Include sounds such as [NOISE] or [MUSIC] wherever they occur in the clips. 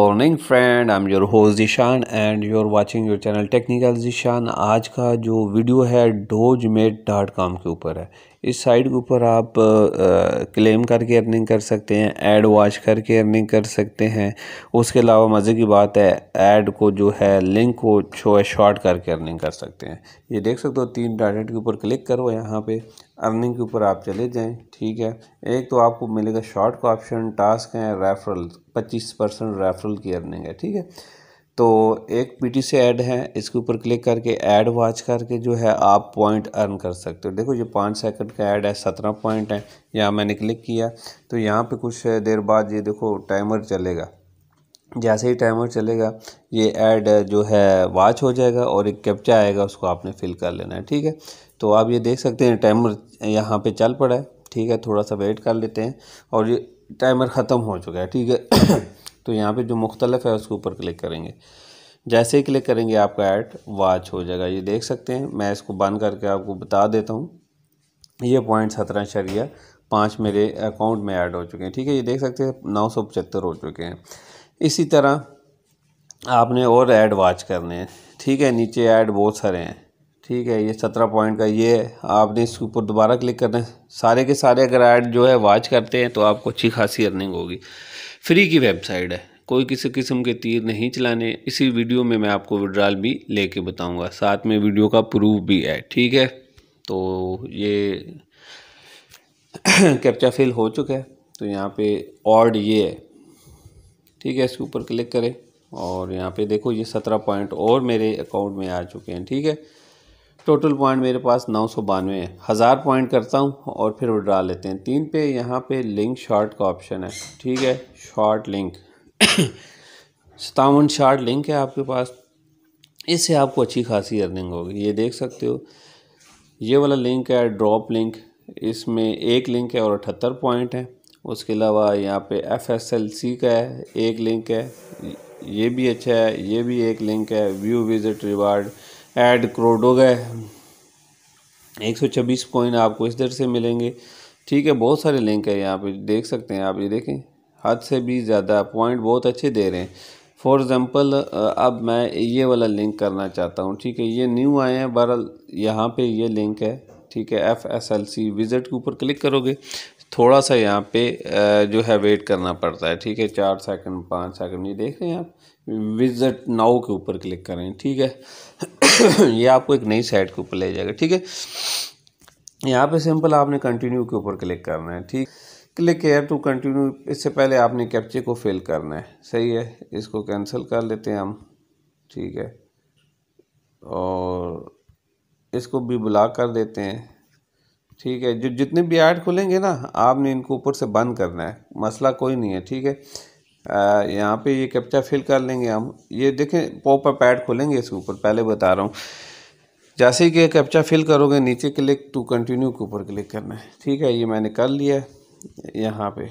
morning friend I am your host Zishan and you are watching your channel technical Zishan आज का जो video है dose met dot com के ऊपर है इस साइट के ऊपर आप क्लेम करके अर्निंग कर सकते हैं ऐड वॉच करके अर्निंग कर सकते हैं उसके अलावा मज़े की बात है ऐड को जो है लिंक को छो है शॉर्ट करके अर्निंग कर सकते हैं ये देख सकते हो तीन डाटेट के ऊपर क्लिक करो यहाँ पे अर्निंग के ऊपर आप चले जाएं ठीक है एक तो आपको मिलेगा शॉर्ट का ऑप्शन टास्क है रेफरल पच्चीस परसेंट रेफरल की अर्निंग है ठीक है तो एक पीटी से ऐड है इसके ऊपर क्लिक करके ऐड वाच करके जो है आप पॉइंट अर्न कर सकते हो देखो ये पाँच सेकंड का ऐड है सत्रह पॉइंट है यहाँ मैंने क्लिक किया तो यहाँ पे कुछ देर बाद ये देखो टाइमर चलेगा जैसे ही टाइमर चलेगा ये ऐड जो है वाच हो जाएगा और एक कैप्चा आएगा उसको आपने फिल कर लेना है ठीक है तो आप ये देख सकते हैं टाइमर यहाँ पर चल पड़ा है ठीक है थोड़ा सा वेट कर लेते हैं और ये टाइमर ख़त्म हो चुका है ठीक है तो यहाँ पे जो मुख्तलफ है उसके ऊपर क्लिक करेंगे जैसे ही क्लिक करेंगे आपका ऐड वाच हो जाएगा ये देख सकते हैं मैं इसको बंद करके आपको बता देता हूँ ये पॉइंट सत्रह शरिया पाँच मेरे अकाउंट में ऐड हो चुके हैं ठीक है ये देख सकते हैं नौ सौ पचहत्तर हो चुके हैं इसी तरह आपने और ऐड वाच करने हैं ठीक है नीचे ऐड बहुत सारे हैं ठीक है ये सत्रह पॉइंट का ये आपने इसके ऊपर दोबारा क्लिक करना है सारे के सारे अगर ऐड जो है वाच करते हैं तो आपको अच्छी खासी अर्निंग होगी फ्री की वेबसाइट है कोई किसी किस्म के तीर नहीं चलाने इसी वीडियो में मैं आपको विड्राल भी लेके बताऊंगा साथ में वीडियो का प्रूफ भी है ठीक है तो ये [CLEARS THROAT] कैप्चा फिल हो चुका है तो यहाँ पे ऑर्ड ये है ठीक है इसके ऊपर क्लिक करें और यहाँ पे देखो ये सत्रह पॉइंट और मेरे अकाउंट में आ चुके हैं ठीक है टोटल पॉइंट मेरे पास नौ सौ बानवे है हज़ार पॉइंट करता हूँ और फिर उड्रा लेते हैं तीन पे यहाँ पे लिंक शॉर्ट का ऑप्शन है ठीक है शॉर्ट लिंक सतावन शॉर्ट लिंक है आपके पास इससे आपको अच्छी खासी अर्निंग होगी ये देख सकते हो ये वाला लिंक है ड्रॉप लिंक इसमें एक लिंक है और अठहत्तर पॉइंट है उसके अलावा यहाँ पे एफ एस एल सी का है एक लिंक है ये भी अच्छा है ये भी एक लिंक है व्यू विज़िट रिवार्ड ऐड हो गए एक सौ छब्बीस कॉइन आपको इस दर से मिलेंगे ठीक है बहुत सारे लिंक है यहाँ पे देख सकते हैं आप ये देखें हद से भी ज़्यादा पॉइंट बहुत अच्छे दे रहे हैं फॉर एग्ज़ाम्पल अब मैं ये वाला लिंक करना चाहता हूँ ठीक है ये न्यू आए हैं बहरहाल यहाँ पे ये लिंक है ठीक है F S L C visit के ऊपर क्लिक करोगे थोड़ा सा यहाँ पे जो है वेट करना पड़ता है ठीक है चार सेकंड पाँच सेकंड ये देख रहे हैं आप विज़िट नाउ के ऊपर क्लिक करें ठीक है [COUGHS] ये आपको एक नई साइट के ऊपर ले जाएगा ठीक है यहाँ पे सिंपल आपने कंटिन्यू के ऊपर क्लिक करना है ठीक क्लिक केयर टू कंटिन्यू इससे पहले आपने कैप्चे को फिल करना है सही है इसको कैंसिल कर लेते हैं हम ठीक है और इसको भी ब्लॉक कर देते हैं ठीक है जो जितने भी ऐड खुलेंगे ना आपने इनको ऊपर से बंद करना है मसला कोई नहीं है ठीक है यहाँ पे ये कैप्चा फिल कर लेंगे हम ये देखें पॉप अप पैड खोलेंगे इसके ऊपर पहले बता रहा हूँ जैसे कि कैप्चा फिल करोगे नीचे क्लिक टू कंटिन्यू के ऊपर क्लिक करना है ठीक है ये मैंने कर लिया है यहाँ पे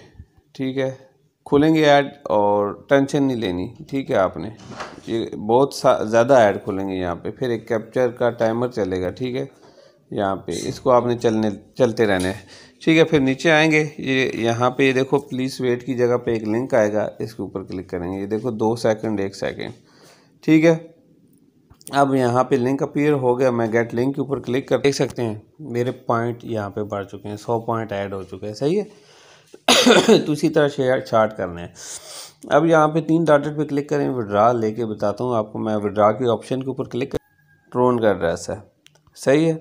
ठीक है खुलेंगे ऐड और टेंशन नहीं लेनी ठीक है आपने ये बहुत ज़्यादा ऐड खुलेंगे यहाँ पे फिर एक कैप्चर का टाइमर चलेगा ठीक है यहाँ पे इसको आपने चलने चलते रहना है ठीक है फिर नीचे आएंगे ये यहाँ पे ये देखो प्लीज़ वेट की जगह पे एक लिंक आएगा इसके ऊपर क्लिक करेंगे ये देखो दो सेकंड एक सेकंड ठीक है अब यहाँ पे लिंक अपीयर हो गया मैं गेट लिंक के ऊपर क्लिक कर देख सकते हैं मेरे पॉइंट यहाँ पे बढ़ चुके हैं सौ पॉइंट ऐड हो चुके हैं सही है [COUGHS] तो इसी तरह शेयर चार्ट करना है अब यहाँ पे तीन डाटेड पर क्लिक करें विड्रा लेके बताता हूँ आपको मैं विड्रा के ऑप्शन के ऊपर क्लिक कर ड्रोन का एड्रेस है सही है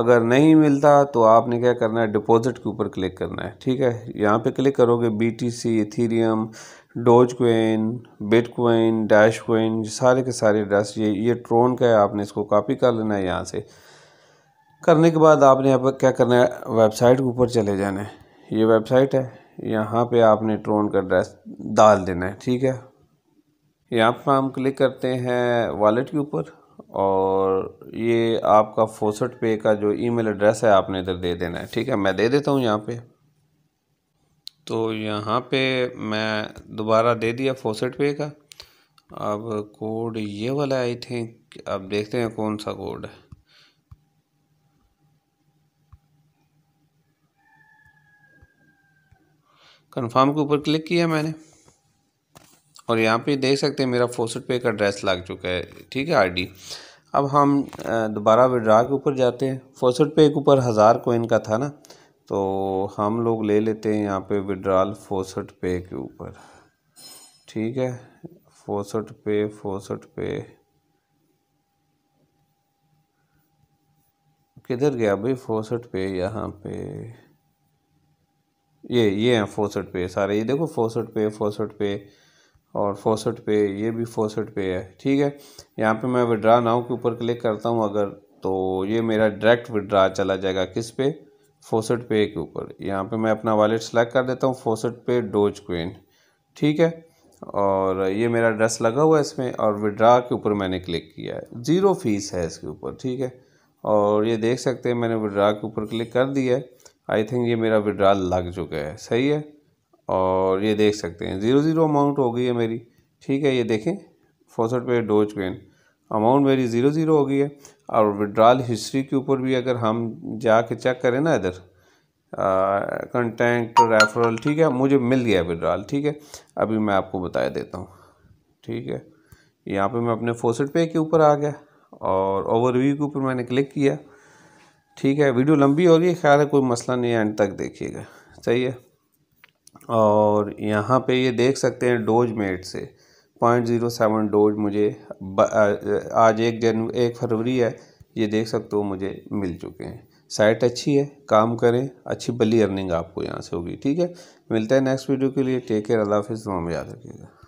अगर नहीं मिलता तो आपने क्या करना है डिपॉजिट के ऊपर क्लिक करना है ठीक है यहाँ पे क्लिक करोगे B T C Ethereum dogecoin bitcoin Dash क्वेन सारे के सारे ड्रेस ये ये ट्रोन का है आपने इसको कॉपी कर लेना है यहाँ से करने के बाद आपने यहाँ पर क्या करना है वेबसाइट के ऊपर चले जाना है ये वेबसाइट है यहाँ पर आपने ट्रोन का ड्रेस डाल देना है ठीक है यहाँ पर हम क्लिक करते हैं वॉलेट के ऊपर और ये आपका फोसट पे का जो ईमेल एड्रेस है आपने इधर दे देना है ठीक है मैं दे देता हूँ यहाँ पे तो यहाँ पे मैं दोबारा दे दिया फोसट पे का अब कोड ये वाला आई थिंक अब देखते हैं कौन सा कोड है कन्फर्म के ऊपर क्लिक किया मैंने और यहाँ पे देख सकते हैं मेरा फोसट पे का एड्रेस लग चुका है ठीक है आईडी अब हम दोबारा विड्रा के ऊपर जाते हैं फोसट पे के ऊपर हज़ार कोइन का था ना तो हम लोग ले लेते हैं यहाँ पे विड्रॉल फोसट पे के ऊपर ठीक है फोसट पे फोसट पे किधर गया भाई फोसट पे यहाँ पे ये ये हैं फोसट पे सारे ये देखो फोसट पे फोसट पे और फोसट पे ये भी फोसट पे है ठीक है यहाँ पे मैं विड्रा नाव के ऊपर क्लिक करता हूँ अगर तो ये मेरा डायरेक्ट विड्रा चला जाएगा किस पे फोसट पे के ऊपर यहाँ पे मैं अपना वॉलेट सेलेक्ट कर देता हूँ फोसट पे डोज क्वीन ठीक है और ये मेरा एड्रेस लगा हुआ है इसमें और विड्रा के ऊपर मैंने क्लिक किया है ज़ीरो फीस है इसके ऊपर ठीक है और ये देख सकते हैं मैंने विड्रा के ऊपर क्लिक कर दिया है आई थिंक ये मेरा विड्रा लग चुका है सही है और ये देख सकते हैं ज़ीरो ज़ीरो अमाउंट हो गई है मेरी ठीक है ये देखें फोसट पे डोज कोइन अमाउंट मेरी ज़ीरो ज़ीरो हो गई है और विड्रॉल हिस्ट्री के ऊपर भी अगर हम जा के चेक करें ना इधर कंटेंट रेफरल ठीक है मुझे मिल गया विड्रॉल ठीक है अभी मैं आपको बता देता हूँ ठीक है यहाँ पे मैं अपने फोसट पे के ऊपर आ गया और ओवरव्यू के ऊपर मैंने क्लिक किया ठीक है वीडियो लंबी हो रही है ख्याल है कोई मसला नहीं है एंड तक देखिएगा सही है और यहाँ पे ये देख सकते हैं डोज मेट से पॉइंट ज़ीरो सेवन डोज मुझे आज एक जन एक फरवरी है ये देख सकते हो मुझे मिल चुके हैं साइट अच्छी है काम करें अच्छी बली अर्निंग आपको यहाँ से होगी ठीक है मिलता है नेक्स्ट वीडियो के लिए टेक केयर अल्लाह हाफिज़ में याद रखिएगा